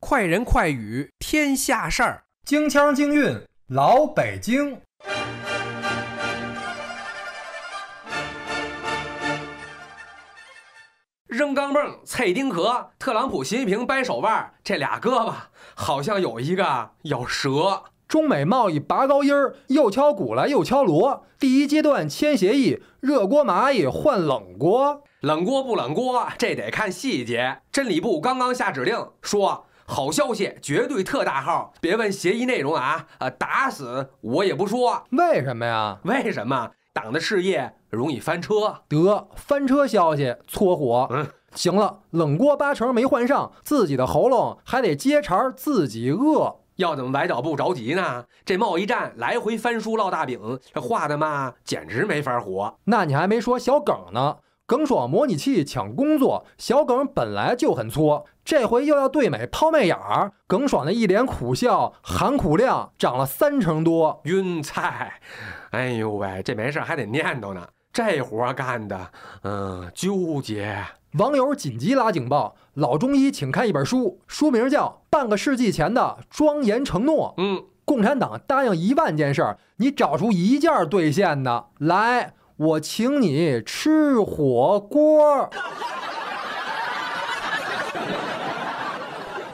快人快语，天下事儿，京腔京韵，老北京。扔钢蹦，踩钉壳，特朗普、习近平掰手腕，这俩胳膊好像有一个咬折。中美贸易拔高音儿，又敲鼓来又敲锣。第一阶段签协议，热锅蚂蚁换冷锅，冷锅不冷锅，这得看细节。真理部刚刚下指令，说好消息绝对特大号，别问协议内容啊，呃，打死我也不说。为什么呀？为什么党的事业容易翻车？得翻车消息搓火。嗯，行了，冷锅八成没换上，自己的喉咙还得接茬，自己饿。要怎么崴脚不着急呢？这贸易战来回翻书烙大饼，这画的嘛简直没法活。那你还没说小耿呢，耿爽模拟器抢工作，小耿本来就很挫，这回又要对美抛媚眼儿，耿爽的一脸苦笑，含苦量涨了三成多，晕菜。哎呦喂，这没事还得念叨呢，这活干的，嗯，纠结。网友紧急拉警报，老中医，请看一本书，书名叫《半个世纪前的庄严承诺》。嗯，共产党答应一万件事儿，你找出一件兑现的来，我请你吃火锅。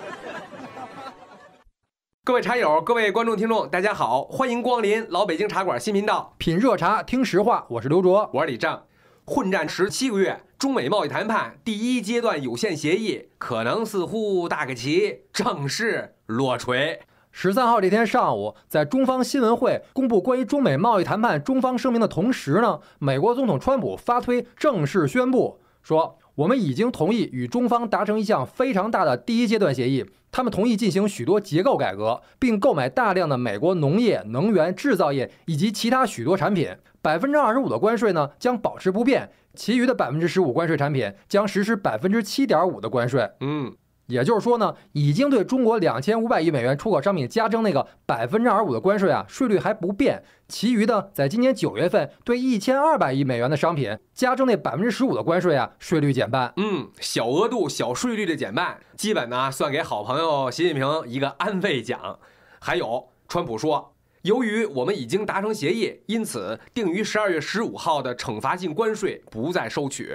各位茶友，各位观众、听众，大家好，欢迎光临老北京茶馆新频道，品热茶，听实话，我是刘卓，我是李正，混战十七个月。中美贸易谈判第一阶段有限协议可能似乎大个旗正式落锤。十三号这天上午，在中方新闻会公布关于中美贸易谈判中方声明的同时呢，美国总统川普发推正式宣布说，我们已经同意与中方达成一项非常大的第一阶段协议，他们同意进行许多结构改革，并购买大量的美国农业、能源、制造业以及其他许多产品。百分之二十五的关税呢将保持不变，其余的百分之十五关税产品将实施百分之七点五的关税。嗯，也就是说呢，已经对中国两千五百亿美元出口商品加征那个百分之二十五的关税啊，税率还不变。其余的，在今年九月份对一千二百亿美元的商品加征那百分之十五的关税啊，税率减半。嗯，小额度、小税率的减半，基本呢算给好朋友习近平一个安慰奖。还有，川普说。由于我们已经达成协议，因此定于十二月十五号的惩罚性关税不再收取。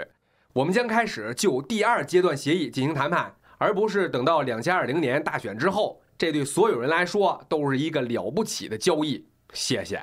我们将开始就第二阶段协议进行谈判，而不是等到两千二零年大选之后。这对所有人来说都是一个了不起的交易。谢谢。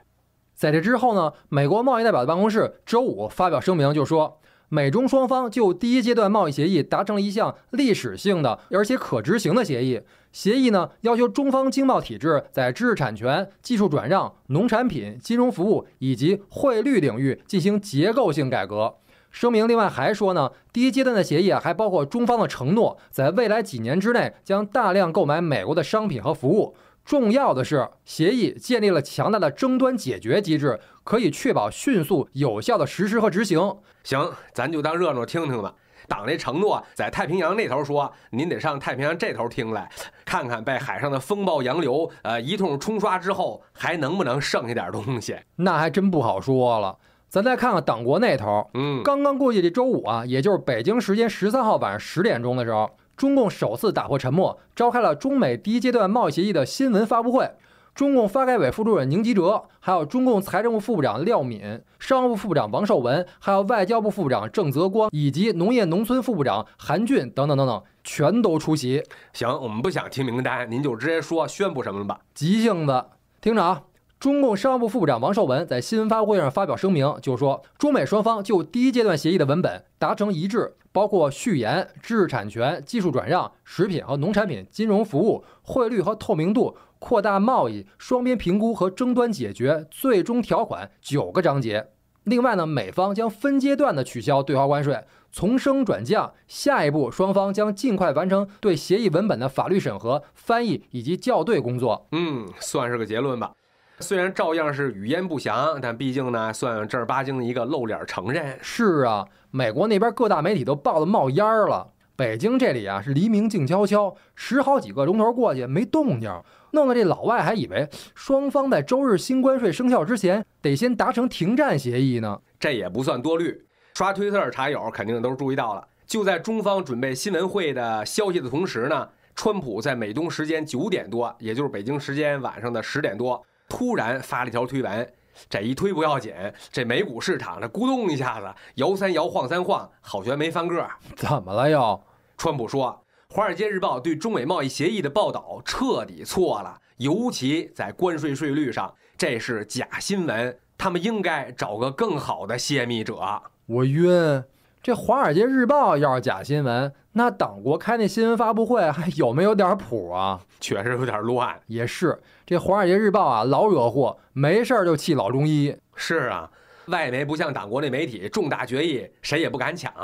在这之后呢？美国贸易代表的办公室周五发表声明，就说。美中双方就第一阶段贸易协议达成了一项历史性的而且可执行的协议。协议呢要求中方经贸体制在知识产权、技术转让、农产品、金融服务以及汇率领域进行结构性改革。声明另外还说呢，第一阶段的协议啊还包括中方的承诺，在未来几年之内将大量购买美国的商品和服务。重要的是，协议建立了强大的争端解决机制。可以确保迅速、有效的实施和执行。行，咱就当热闹听听吧。党那承诺在太平洋那头说，您得上太平洋这头听来，看看被海上的风暴洋流呃一通冲刷之后，还能不能剩下点东西？那还真不好说了。咱再看看党国那头，嗯，刚刚过去的周五啊，也就是北京时间十三号晚上十点钟的时候，中共首次打破沉默，召开了中美第一阶段贸易协议的新闻发布会。中共发改委副主任宁吉喆，还有中共财政部副部长廖敏，商务部副部长王受文，还有外交部副部长郑泽光，以及农业农村副部长韩俊等等等等，全都出席。行，我们不想听名单，您就直接说宣布什么吧。急性子，听着啊！中共商务部副部长王受文在新闻发布会上发表声明，就说中美双方就第一阶段协议的文本达成一致，包括序言、知识产权、技术转让、食品和农产品、金融服务、汇率和透明度。扩大贸易双边评估和争端解决最终条款九个章节。另外呢，美方将分阶段的取消对华关税，从升转降。下一步，双方将尽快完成对协议文本的法律审核、翻译以及校对工作。嗯，算是个结论吧。虽然照样是语焉不详，但毕竟呢，算正儿八经的一个露脸承认。是啊，美国那边各大媒体都报得冒烟儿了。北京这里啊是黎明静悄悄，十好几个钟头过去没动静，弄得这老外还以为双方在周日新关税生效之前得先达成停战协议呢。这也不算多虑，刷推特的茶友肯定都注意到了。就在中方准备新闻会的消息的同时呢，川普在美东时间九点多，也就是北京时间晚上的十点多，突然发了一条推文。这一推不要紧，这美股市场这咕咚一下子摇三摇晃三晃，好悬没翻个。怎么了又？川普说，《华尔街日报》对中美贸易协议的报道彻底错了，尤其在关税税率上，这是假新闻。他们应该找个更好的泄密者。我晕，这《华尔街日报》要是假新闻，那党国开那新闻发布会还有没有点谱啊？确实有点乱，也是。这《华尔街日报》啊，老惹祸，没事儿就气老中医。是啊，外媒不像党国那媒体，重大决议谁也不敢抢。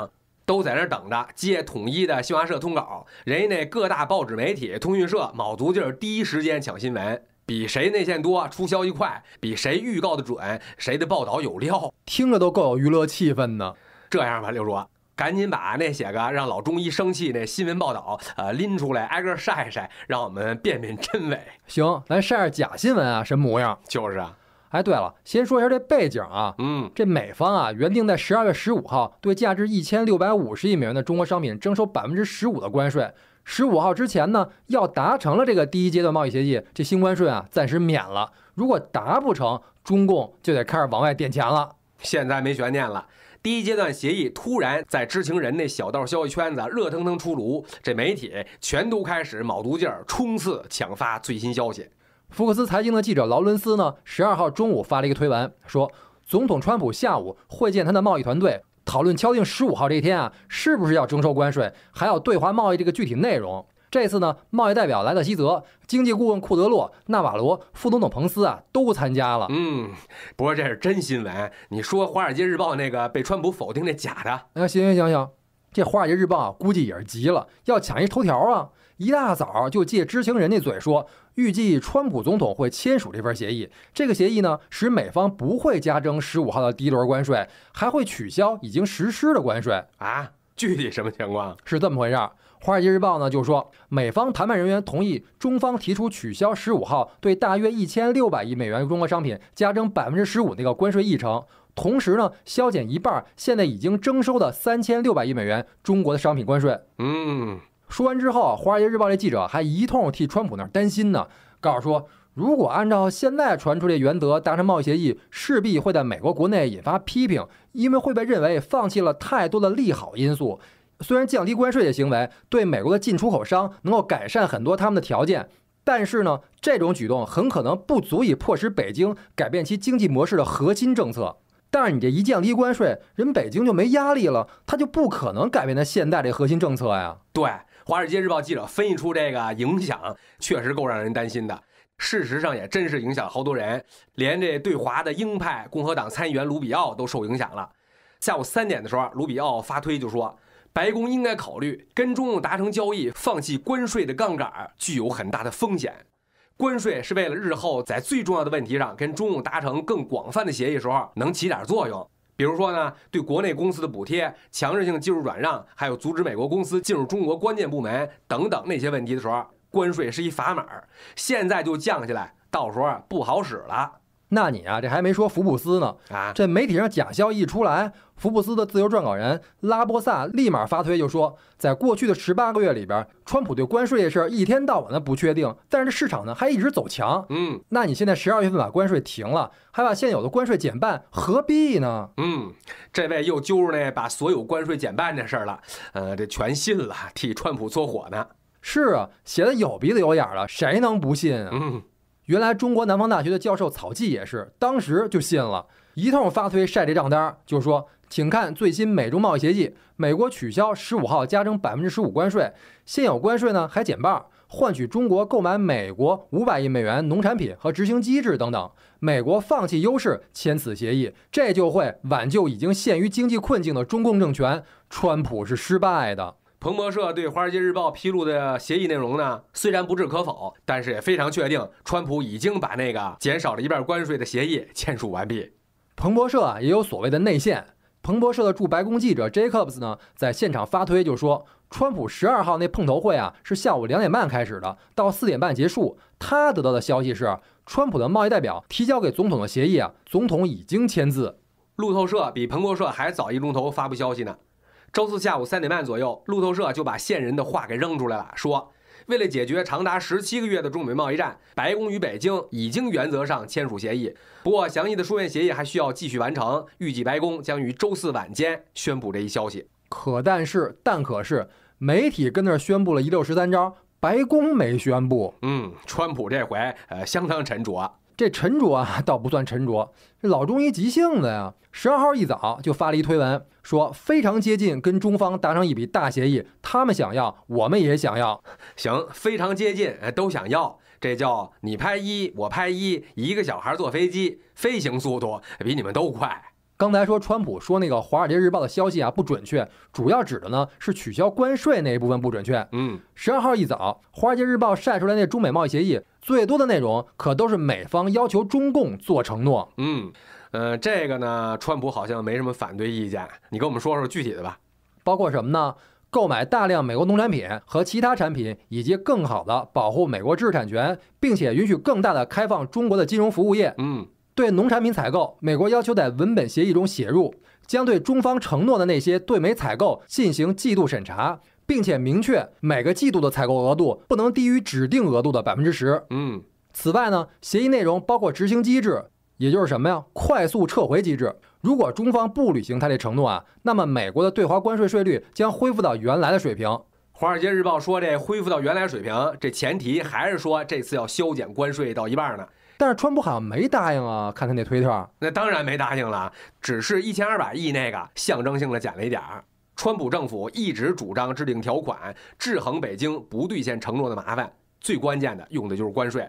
都在那等着接统一的新华社通稿，人家那各大报纸媒体通讯社卯足劲儿，第一时间抢新闻，比谁内线多，出消息快，比谁预告的准，谁的报道有料，听着都够有娱乐气氛呢。这样吧，六叔，赶紧把那写个让老中医生气那新闻报道，呃，拎出来挨个晒晒，让我们辨辨真伪。行，来晒晒假新闻啊，什么模样？就是啊。哎，对了，先说一下这背景啊，嗯，这美方啊原定在十二月十五号对价值一千六百五十亿美元的中国商品征收百分之十五的关税，十五号之前呢要达成了这个第一阶段贸易协议，这新关税啊暂时免了。如果达不成，中共就得开始往外垫钱了。现在没悬念了，第一阶段协议突然在知情人那小道消息圈子热腾腾出炉，这媒体全都开始卯足劲儿冲刺抢发最新消息。福克斯财经的记者劳伦斯呢，十二号中午发了一个推文，说总统川普下午会见他的贸易团队，讨论敲定十五号这一天啊，是不是要征收关税，还有对华贸易这个具体内容。这次呢，贸易代表莱特希泽、经济顾问库德洛、纳瓦罗、副总统彭斯啊，都参加了。嗯，不过这是真新闻。你说《华尔街日报》那个被川普否定那假的？哎，行行行行，这《华尔街日报》估计也是急了，要抢一头条啊。一大早就借知情人那嘴说，预计川普总统会签署这份协议。这个协议呢，使美方不会加征十五号的第一轮关税，还会取消已经实施的关税啊！具体什么情况？是这么回事儿。《华尔街日报》呢就说，美方谈判人员同意中方提出取消十五号对大约一千六百亿美元中国商品加征百分之十五那个关税议程，同时呢，削减一半现在已经征收的三千六百亿美元中国的商品关税。嗯。说完之后，《华尔街日报》这记者还一通替川普那儿担心呢，告诉说，如果按照现在传出这原则达成贸易协议，势必会在美国国内引发批评，因为会被认为放弃了太多的利好因素。虽然降低关税的行为对美国的进出口商能够改善很多他们的条件，但是呢，这种举动很可能不足以迫使北京改变其经济模式的核心政策。但是你这一降低关税，人北京就没压力了，他就不可能改变他现在这核心政策呀。对。华尔街日报记者分析出这个影响确实够让人担心的，事实上也真是影响好多人，连这对华的鹰派共和党参议员卢比奥都受影响了。下午三点的时候，卢比奥发推就说：“白宫应该考虑跟中共达成交易，放弃关税的杠杆具有很大的风险。关税是为了日后在最重要的问题上跟中共达成更广泛的协议时候能起点作用。”比如说呢，对国内公司的补贴、强制性技术转让，还有阻止美国公司进入中国关键部门等等那些问题的时候，关税是一砝码现在就降下来，到时候不好使了。那你啊，这还没说福布斯呢啊！这媒体上假消息一出来，福布斯的自由撰稿人拉波萨立马发推就说，在过去的十八个月里边，川普对关税的事儿一天到晚的不确定，但是市场呢还一直走强。嗯，那你现在十二月份把关税停了，还把现有的关税减半，何必呢？嗯，这位又揪着那把所有关税减半的事儿了。呃，这全信了，替川普搓火呢。是啊，写的有鼻子有眼儿了，谁能不信啊？嗯。原来中国南方大学的教授草鸡也是，当时就信了，一通发推晒这账单，就说：“请看最新美中贸易协议，美国取消十五号加征百分之十五关税，现有关税呢还减半，换取中国购买美国五百亿美元农产品和执行机制等等。美国放弃优势签此协议，这就会挽救已经陷于经济困境的中共政权。川普是失败的。”彭博社对《华尔街日报》披露的协议内容呢，虽然不置可否，但是也非常确定，川普已经把那个减少了一半关税的协议签署完毕。彭博社啊，也有所谓的内线。彭博社的驻白宫记者 Jacobs 呢，在现场发推就说，川普十二号那碰头会啊，是下午两点半开始的，到四点半结束。他得到的消息是，川普的贸易代表提交给总统的协议啊，总统已经签字。路透社比彭博社还早一钟头发布消息呢。周四下午三点半左右，路透社就把线人的话给扔出来了，说为了解决长达十七个月的中美贸易战，白宫与北京已经原则上签署协议，不过详细的书面协议还需要继续完成，预计白宫将于周四晚间宣布这一消息。可但是，但可是，媒体跟那儿宣布了一六十三招，白宫没宣布。嗯，川普这回呃相当沉着。这沉着啊，倒不算沉着。这老中医急性子呀，十二号一早就发了一推文，说非常接近跟中方达成一笔大协议，他们想要，我们也想要。行，非常接近，都想要，这叫你拍一，我拍一，一个小孩坐飞机，飞行速度比你们都快。刚才说川普说那个《华尔街日报》的消息啊不准确，主要指的呢是取消关税那一部分不准确。嗯，十二号一早，《华尔街日报》晒出来那中美贸易协议，最多的内容可都是美方要求中共做承诺。嗯，呃，这个呢，川普好像没什么反对意见。你跟我们说说具体的吧，包括什么呢？购买大量美国农产品和其他产品，以及更好的保护美国知识产权，并且允许更大的开放中国的金融服务业。嗯。对农产品采购，美国要求在文本协议中写入，将对中方承诺的那些对美采购进行季度审查，并且明确每个季度的采购额度不能低于指定额度的百分之十。嗯，此外呢，协议内容包括执行机制，也就是什么呀？快速撤回机制。如果中方不履行他这承诺啊，那么美国的对华关税税率将恢复到原来的水平。华尔街日报说这恢复到原来水平，这前提还是说这次要削减关税到一半呢。但是川普好像没答应啊，看他那推特。那当然没答应了，只是一千二百亿那个象征性的减了一点儿。川普政府一直主张制定条款，制衡北京不兑现承诺的麻烦。最关键的用的就是关税，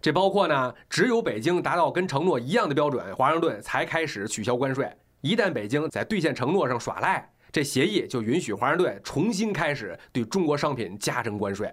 这包括呢，只有北京达到跟承诺一样的标准，华盛顿才开始取消关税。一旦北京在兑现承诺上耍赖，这协议就允许华盛顿重新开始对中国商品加征关税。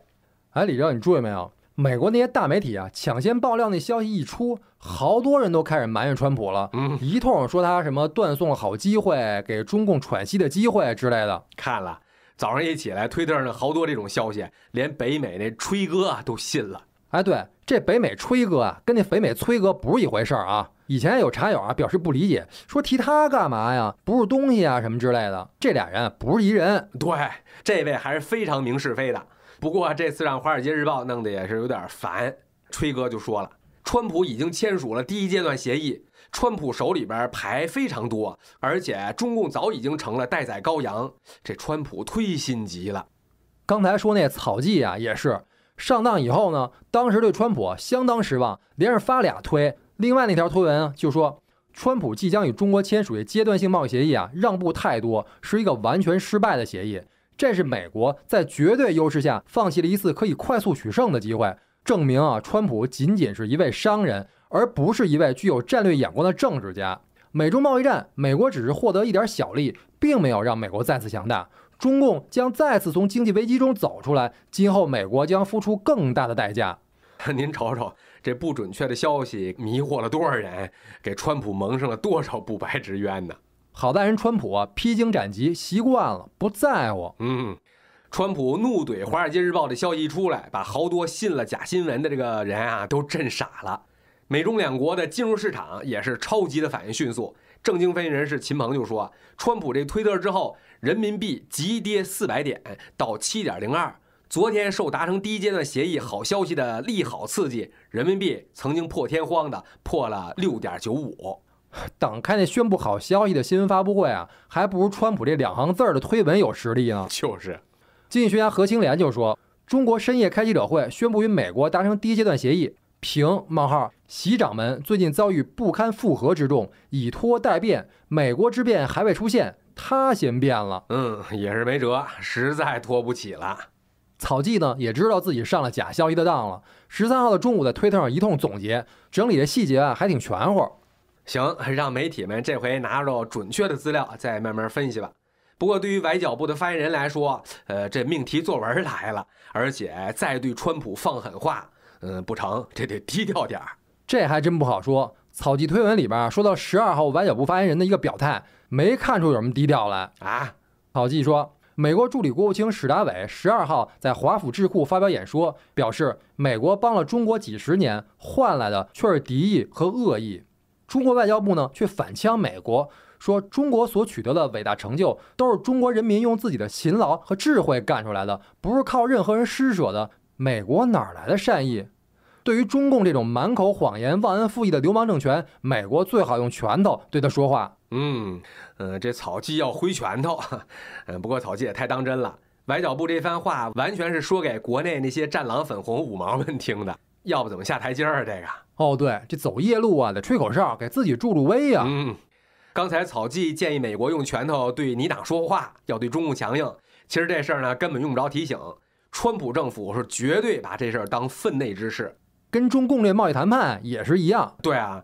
哎，李正，你注意没有？美国那些大媒体啊，抢先爆料那消息一出，好多人都开始埋怨川普了，一通说他什么断送了好机会，给中共喘息的机会之类的。看了，早上一起来，推特上好多这种消息，连北美那吹哥都信了。哎，对，这北美吹哥啊，跟那北美崔哥不是一回事儿啊。以前有茶友啊表示不理解，说提他干嘛呀？不是东西啊什么之类的。这俩人不是一人。对，这位还是非常明是非的。不过这次让《华尔街日报》弄得也是有点烦，崔哥就说了，川普已经签署了第一阶段协议，川普手里边牌非常多，而且中共早已经成了待宰羔羊，这川普忒心急了。刚才说那草记啊也是上当以后呢，当时对川普相当失望，连着发俩推，另外那条推文啊就说，川普即将与中国签署的阶段性贸易协议啊，让步太多，是一个完全失败的协议。这是美国在绝对优势下放弃了一次可以快速取胜的机会，证明啊，川普仅仅是一位商人，而不是一位具有战略眼光的政治家。美中贸易战，美国只是获得一点小利，并没有让美国再次强大。中共将再次从经济危机中走出来，今后美国将付出更大的代价。您瞅瞅，这不准确的消息迷惑了多少人，给川普蒙上了多少不白之冤呢？好在人川普啊，披荆斩棘习惯了，不在乎。嗯，川普怒怼《华尔街日报》的消息一出来，把好多信了假新闻的这个人啊都震傻了。美中两国的金融市场也是超级的反应迅速。正经分析人士秦鹏就说，川普这推特之后，人民币急跌四百点到七点零二。昨天受达成第一阶段协议好消息的利好刺激，人民币曾经破天荒的破了六点九五。党开那宣布好消息的新闻发布会啊，还不如川普这两行字儿的推文有实力呢。就是，经济学家何清莲就说：“中国深夜开记者会，宣布与美国达成第一阶段协议。”平冒号，习掌门最近遭遇不堪负荷之重，以拖待变。美国之变还未出现，他先变了。嗯，也是没辙，实在拖不起了。草记呢，也知道自己上了假消息的当了。十三号的中午，在推特上一通总结，整理的细节啊，还挺全乎。行，让媒体们这回拿着准确的资料再慢慢分析吧。不过，对于崴脚部的发言人来说，呃，这命题作文来了，而且再对川普放狠话，嗯，不成，这得低调点儿。这还真不好说。草鸡推文里边说到十二号崴脚部发言人的一个表态，没看出有什么低调来啊。草鸡说，美国助理国务卿史达伟十二号在华府智库发表演说，表示美国帮了中国几十年，换来的却是敌意和恶意。中国外交部呢却反呛美国，说中国所取得的伟大成就都是中国人民用自己的勤劳和智慧干出来的，不是靠任何人施舍的。美国哪来的善意？对于中共这种满口谎言、忘恩负义的流氓政权，美国最好用拳头对他说话。嗯，嗯，这草鸡要挥拳头，嗯，不过草鸡也太当真了。崴脚步这番话完全是说给国内那些战狼粉红五毛们听的。要不怎么下台阶儿啊？这个哦，对，这走夜路啊得吹口哨，给自己助助威呀。嗯，刚才草记建议美国用拳头对尼党说话，要对中共强硬。其实这事儿呢根本用不着提醒，川普政府是绝对把这事儿当分内之事，跟中共这贸易谈判也是一样。对啊，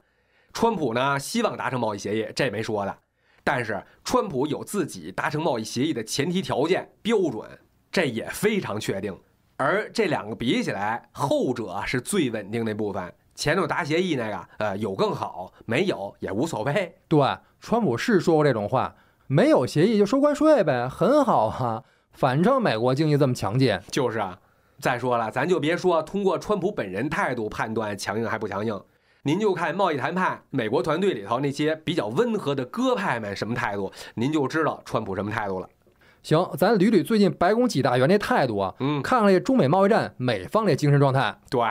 川普呢希望达成贸易协议，这没说的。但是川普有自己达成贸易协议的前提条件标准，这也非常确定。而这两个比起来，后者是最稳定那部分。前头达协议那个，呃，有更好，没有也无所谓。对，川普是说过这种话，没有协议就收关税呗，很好啊，反正美国经济这么强劲。就是啊，再说了，咱就别说通过川普本人态度判断强硬还不强硬，您就看贸易谈判美国团队里头那些比较温和的鸽派们什么态度，您就知道川普什么态度了。行，咱捋捋最近白宫几大员这态度啊，嗯，看看这中美贸易战美方这精神状态。对，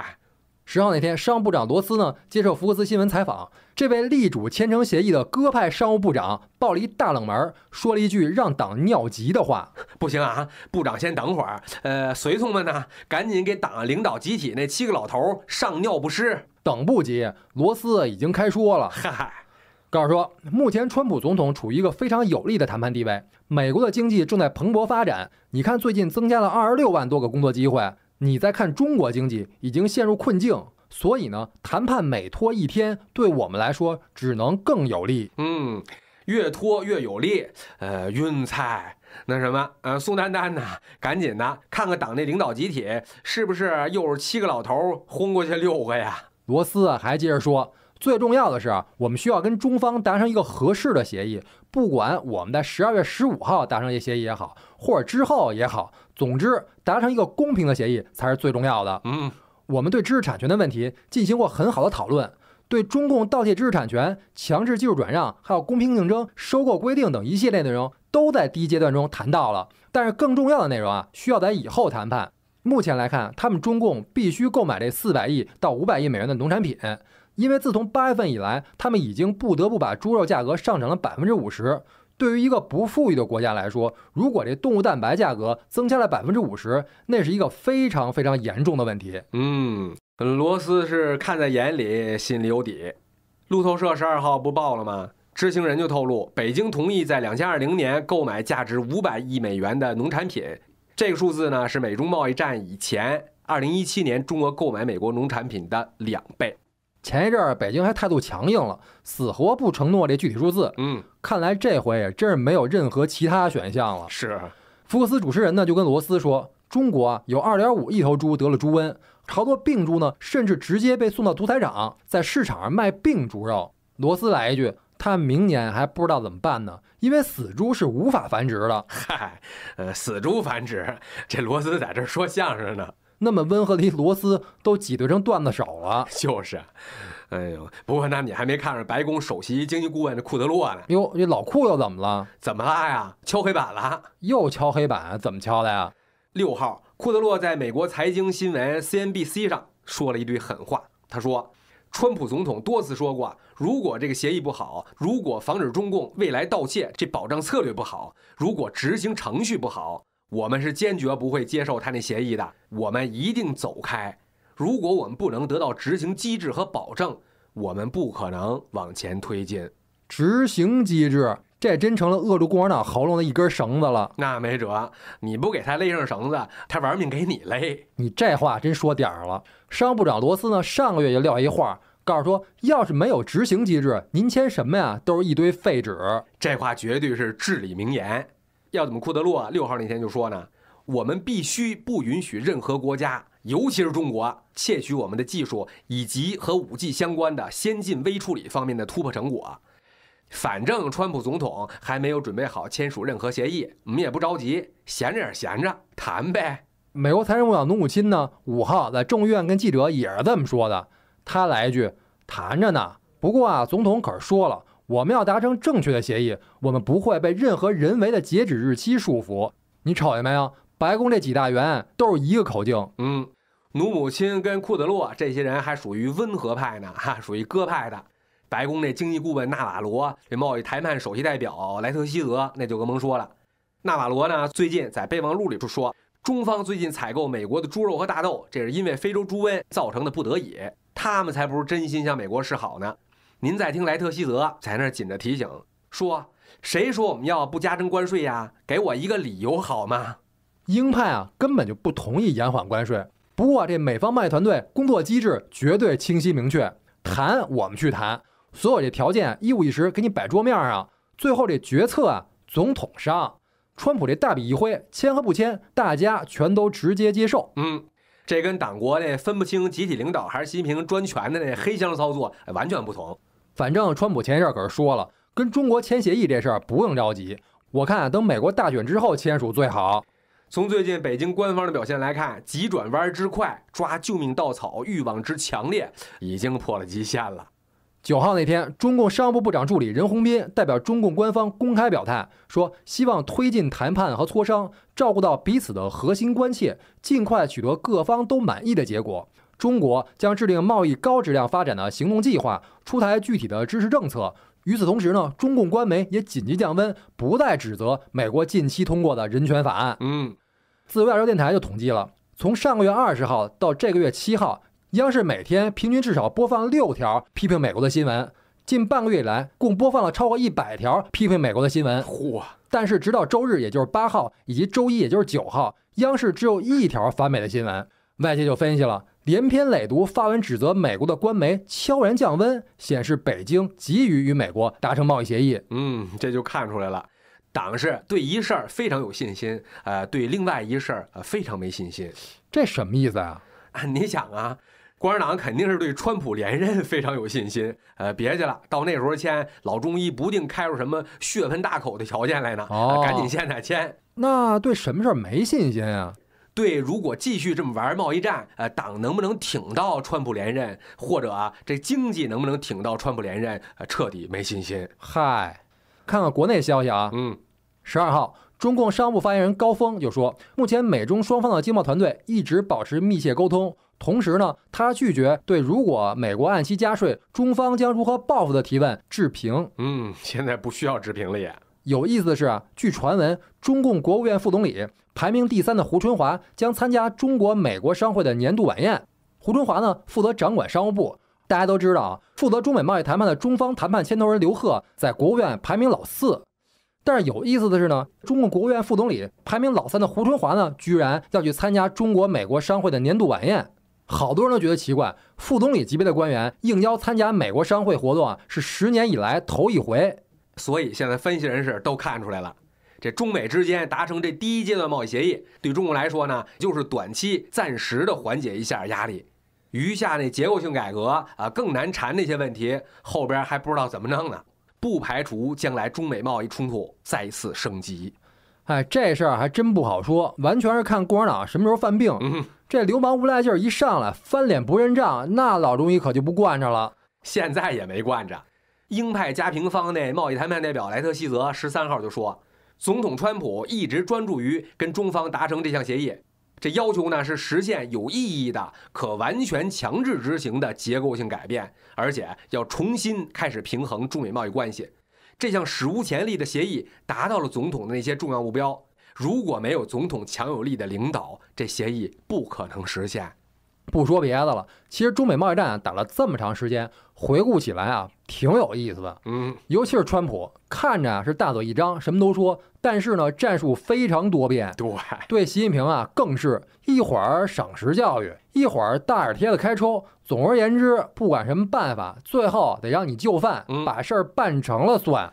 十号那天，商务部长罗斯呢接受福克斯新闻采访，这位力主签成协议的鸽派商务部长爆了一大冷门，说了一句让党尿急的话。不行啊，部长先等会儿，呃，随从们呢赶紧给党领导集体那七个老头上尿不湿。等不及，罗斯已经开说了，哈哈。告诉说，目前川普总统处于一个非常有利的谈判地位，美国的经济正在蓬勃发展。你看，最近增加了二十六万多个工作机会。你再看中国经济已经陷入困境，所以呢，谈判每拖一天，对我们来说只能更有利。嗯，越拖越有利。呃，晕菜。那什么，呃，宋丹丹呢？赶紧的，看看党内领导集体是不是又是七个老头轰过去六个呀？罗斯还接着说。最重要的是啊，我们需要跟中方达成一个合适的协议。不管我们在十二月十五号达成一协议也好，或者之后也好，总之达成一个公平的协议才是最重要的。嗯，我们对知识产权的问题进行过很好的讨论，对中共盗窃知识产权、强制技术转让、还有公平竞争收购规定等一系列内容都在第一阶段中谈到了。但是更重要的内容啊，需要在以后谈判。目前来看，他们中共必须购买这四百亿到五百亿美元的农产品。因为自从八月份以来，他们已经不得不把猪肉价格上涨了百分之五十。对于一个不富裕的国家来说，如果这动物蛋白价格增加了百分之五十，那是一个非常非常严重的问题。嗯，罗斯是看在眼里，心里有底。路透社十二号不报了吗？知情人就透露，北京同意在两千二零年购买价值五百亿美元的农产品。这个数字呢，是美中贸易战以前二零一七年中国购买美国农产品的两倍。前一阵儿，北京还态度强硬了，死活不承诺这具体数字。嗯，看来这回也真是没有任何其他选项了。是，福克斯主持人呢就跟罗斯说：“中国有二点五亿头猪得了猪瘟，好多病猪呢，甚至直接被送到屠宰场，在市场上卖病猪肉。”罗斯来一句：“他明年还不知道怎么办呢，因为死猪是无法繁殖的。”嗨，呃，死猪繁殖，这罗斯在这说相声呢。那么温和的螺丝都挤兑成段子手了，就是，哎呦！不过那你还没看着白宫首席经济顾问的库德洛呢？哟，这老库又怎么了？怎么了呀？敲黑板了！又敲黑板，怎么敲的呀？六号，库德洛在美国财经新闻 CNBC 上说了一堆狠话。他说，川普总统多次说过，如果这个协议不好，如果防止中共未来盗窃这保障策略不好，如果执行程序不好。我们是坚决不会接受他那协议的，我们一定走开。如果我们不能得到执行机制和保证，我们不可能往前推进。执行机制，这真成了扼住共产党喉咙的一根绳子了。那没辙，你不给他勒上绳子，他玩命给你勒。你这话真说点上了。商务部长罗斯呢，上个月就撂一话，告诉说，要是没有执行机制，您签什么呀，都是一堆废纸。这话绝对是至理名言。要怎么库德洛啊？六号那天就说呢，我们必须不允许任何国家，尤其是中国，窃取我们的技术以及和武器相关的先进微处理方面的突破成果。反正川普总统还没有准备好签署任何协议，我们也不着急，闲着也闲着谈呗。美国财政部长努穆钦呢，五号在众议院跟记者也是这么说的，他来一句谈着呢。不过啊，总统可是说了。我们要达成正确的协议，我们不会被任何人为的截止日期束缚。你瞅见没有？白宫这几大员都是一个口径。嗯，努母亲跟库德洛这些人还属于温和派呢，哈，属于鸽派的。白宫这经济顾问纳瓦罗，这贸易谈判首席代表莱特希德，那就更甭说了。纳瓦罗呢，最近在备忘录里就说，中方最近采购美国的猪肉和大豆，这是因为非洲猪瘟造成的不得已。他们才不是真心向美国示好呢。您再听莱特希泽在那紧着提醒说：“谁说我们要不加征关税呀？给我一个理由好吗？”鹰派啊，根本就不同意延缓关税。不过这美方贸易团队工作机制绝对清晰明确，谈我们去谈，所有这条件一五一十给你摆桌面儿上。最后这决策啊，总统上，川普这大笔一挥，签和不签，大家全都直接接受。嗯，这跟党国那分不清集体领导还是习近平专权的那黑箱操作完全不同。反正川普前一阵可是说了，跟中国签协议这事儿不用着急。我看啊，等美国大选之后签署最好。从最近北京官方的表现来看，急转弯之快，抓救命稻草欲望之强烈，已经破了极限了。九号那天，中共商务部部长助理任洪斌代表中共官方公开表态，说希望推进谈判和磋商，照顾到彼此的核心关切，尽快取得各方都满意的结果。中国将制定贸易高质量发展的行动计划，出台具体的支持政策。与此同时呢，中共官媒也紧急降温，不再指责美国近期通过的人权法案。嗯，自由亚洲电台就统计了，从上个月二十号到这个月七号，央视每天平均至少播放六条批评美国的新闻，近半个月以来共播放了超过一百条批评美国的新闻。嚯！但是直到周日，也就是八号，以及周一，也就是九号，央视只有一条反美的新闻。外界就分析了。连篇累牍发文指责美国的官媒悄然降温，显示北京急于与美国达成贸易协议。嗯，这就看出来了，党是对一事儿非常有信心，呃，对另外一事儿呃非常没信心。这什么意思啊？你想啊，共产党肯定是对川普连任非常有信心，呃，别去了，到那时候签老中医不定开出什么血盆大口的条件来呢，赶紧现在签。那对什么事儿没信心啊？对，如果继续这么玩贸易战，呃，党能不能挺到川普连任，或者这经济能不能挺到川普连任，呃，彻底没信心。嗨，看看国内消息啊，嗯，十二号，中共商务部发言人高峰就说，目前美中双方的经贸团队一直保持密切沟通，同时呢，他拒绝对如果美国按期加税，中方将如何报复的提问置评。嗯，现在不需要置评了也。有意思的是啊，据传闻，中共国务院副总理排名第三的胡春华将参加中国美国商会的年度晚宴。胡春华呢，负责掌管商务部。大家都知道啊，负责中美贸易谈判的中方谈判牵头人刘鹤在国务院排名老四。但是有意思的是呢，中共国务院副总理排名老三的胡春华呢，居然要去参加中国美国商会的年度晚宴。好多人都觉得奇怪，副总理级别的官员应邀参加美国商会活动啊，是十年以来头一回。所以现在分析人士都看出来了，这中美之间达成这第一阶段贸易协议，对中国来说呢，就是短期暂时的缓解一下压力，余下那结构性改革啊，更难缠那些问题，后边还不知道怎么弄呢。不排除将来中美贸易冲突再次升级。哎，这事儿还真不好说，完全是看共产党什么时候犯病，这流氓无赖劲儿一上来翻脸不认账，那老中医可就不惯着了。现在也没惯着。鹰派加平方那贸易谈判代表莱特希泽十三号就说：“总统川普一直专注于跟中方达成这项协议。这要求呢是实现有意义的、可完全强制执行的结构性改变，而且要重新开始平衡中美贸易关系。这项史无前例的协议达到了总统的那些重要目标。如果没有总统强有力的领导，这协议不可能实现。不说别的了，其实中美贸易战打了这么长时间。”回顾起来啊，挺有意思的。嗯，尤其是川普，看着啊是大嘴一张，什么都说，但是呢，战术非常多变。对，对，习近平啊，更是一会儿赏识教育，一会儿大耳贴子开抽。总而言之，不管什么办法，最后得让你就范，把事儿办成了算。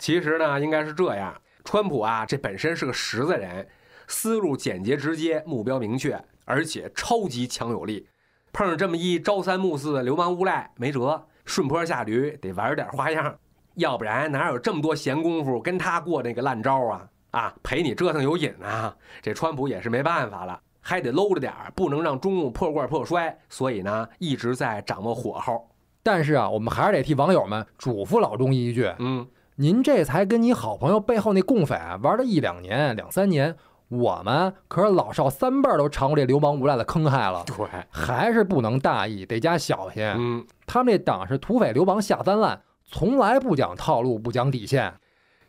其实呢，应该是这样，川普啊，这本身是个实在人，思路简洁直接，目标明确，而且超级强有力。碰上这么一朝三暮四的流氓无赖，没辙，顺坡下驴，得玩点花样，要不然哪有这么多闲工夫跟他过那个烂招啊？啊，陪你折腾有瘾啊！这川普也是没办法了，还得搂着点儿，不能让中共破罐破摔，所以呢，一直在掌握火候。但是啊，我们还是得替网友们嘱咐老中医一句：嗯，您这才跟你好朋友背后那共匪玩了一两年、两三年。我们可是老少三辈都尝过这流氓无赖的坑害了，对，还是不能大意，得加小心。嗯，他们这党是土匪、流氓、下三滥，从来不讲套路，不讲底线。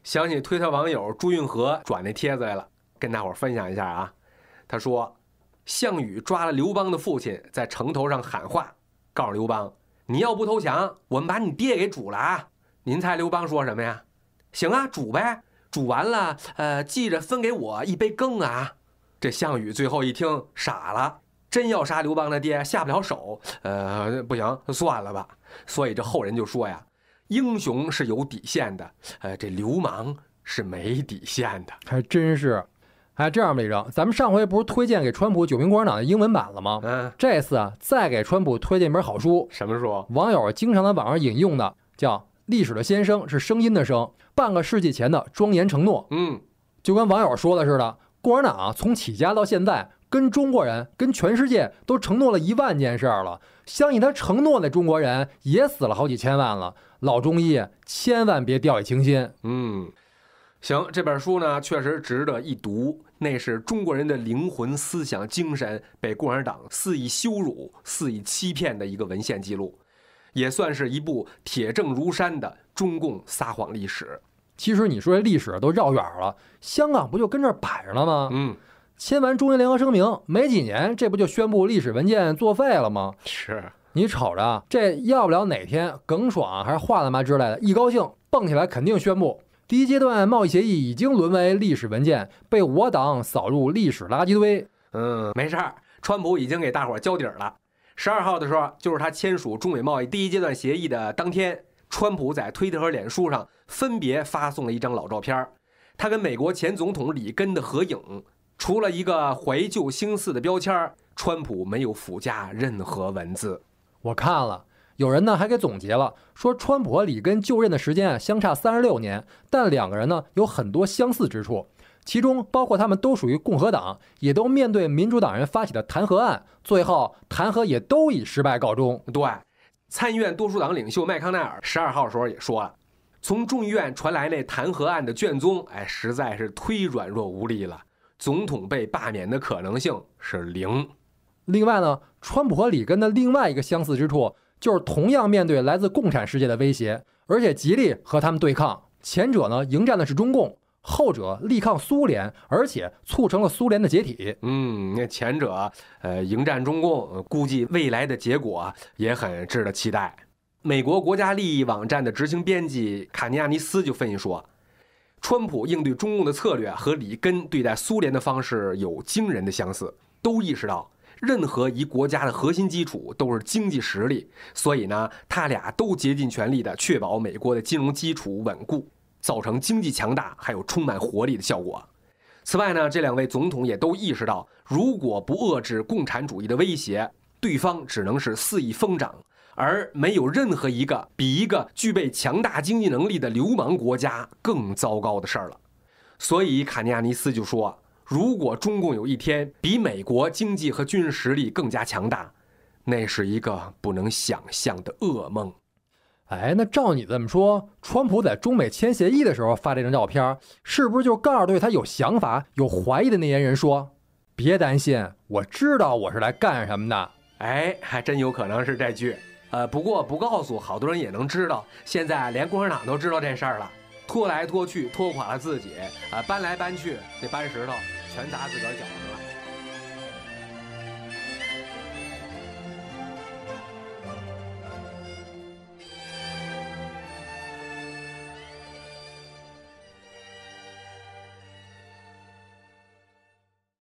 想起推特网友朱运河转那帖子来了，跟大伙儿分享一下啊。他说，项羽抓了刘邦的父亲，在城头上喊话，告诉刘邦：“你要不投降，我们把你爹给煮了啊！”您猜刘邦说什么呀？行啊，煮呗。煮完了，呃，记着分给我一杯羹啊！这项羽最后一听傻了，真要杀刘邦的爹下不了手，呃，不行，算了吧。所以这后人就说呀，英雄是有底线的，呃，这流氓是没底线的，还真是。哎，这样，李正，咱们上回不是推荐给川普《九评共产党》的英文版了吗？嗯，这次啊，再给川普推荐一本好书，什么书？网友经常在网上引用的，叫《历史的先生》，是声音的声。半个世纪前的庄严承诺，嗯，就跟网友说的似的，共产党从起家到现在，跟中国人、跟全世界都承诺了一万件事儿了。相信他承诺的中国人也死了好几千万了。老中医千万别掉以轻心。嗯，行，这本书呢确实值得一读，那是中国人的灵魂、思想、精神被共产党肆意羞辱、肆意欺骗的一个文献记录，也算是一部铁证如山的中共撒谎历史。其实你说这历史都绕远了，香港不就跟这儿摆着了吗？嗯，签完《中英联合声明》没几年，这不就宣布历史文件作废了吗？是，你瞅着啊，这要不了哪天，耿爽还是华大妈之类的，一高兴蹦起来，肯定宣布第一阶段贸易协议已经沦为历史文件，被我党扫入历史垃圾堆。嗯，没事儿，川普已经给大伙儿交底儿了，十二号的时候就是他签署中美贸易第一阶段协议的当天。川普在推特和脸书上分别发送了一张老照片儿，他跟美国前总统里根的合影，除了一个怀旧星似的标签，川普没有附加任何文字。我看了，有人呢还给总结了，说川普和里根就任的时间啊相差三十六年，但两个人呢有很多相似之处，其中包括他们都属于共和党，也都面对民主党人发起的弹劾案，最后弹劾也都以失败告终。对。参议院多数党领袖麦康奈尔十二号时候也说了，从众议院传来那弹劾案的卷宗，哎，实在是忒软弱无力了。总统被罢免的可能性是零。另外呢，川普和里根的另外一个相似之处，就是同样面对来自共产世界的威胁，而且极力和他们对抗。前者呢，迎战的是中共。后者力抗苏联，而且促成了苏联的解体。嗯，那前者呃迎战中共，估计未来的结果也很值得期待。美国国家利益网站的执行编辑卡尼亚尼斯就分析说，川普应对中共的策略和里根对待苏联的方式有惊人的相似，都意识到任何一国家的核心基础都是经济实力，所以呢，他俩都竭尽全力的确保美国的金融基础稳固。造成经济强大还有充满活力的效果。此外呢，这两位总统也都意识到，如果不遏制共产主义的威胁，对方只能是肆意疯长，而没有任何一个比一个具备强大经济能力的流氓国家更糟糕的事儿了。所以卡尼亚尼斯就说：“如果中共有一天比美国经济和军事实力更加强大，那是一个不能想象的噩梦。”哎，那照你这么说，川普在中美签协议的时候发这张照片，是不是就告诉对他有想法、有怀疑的那些人说：“别担心，我知道我是来干什么的。”哎，还真有可能是这句。呃，不过不告诉好多人也能知道。现在连共产党都知道这事儿了，拖来拖去，拖垮了自己。啊，搬来搬去，这搬石头全砸自个儿脚了。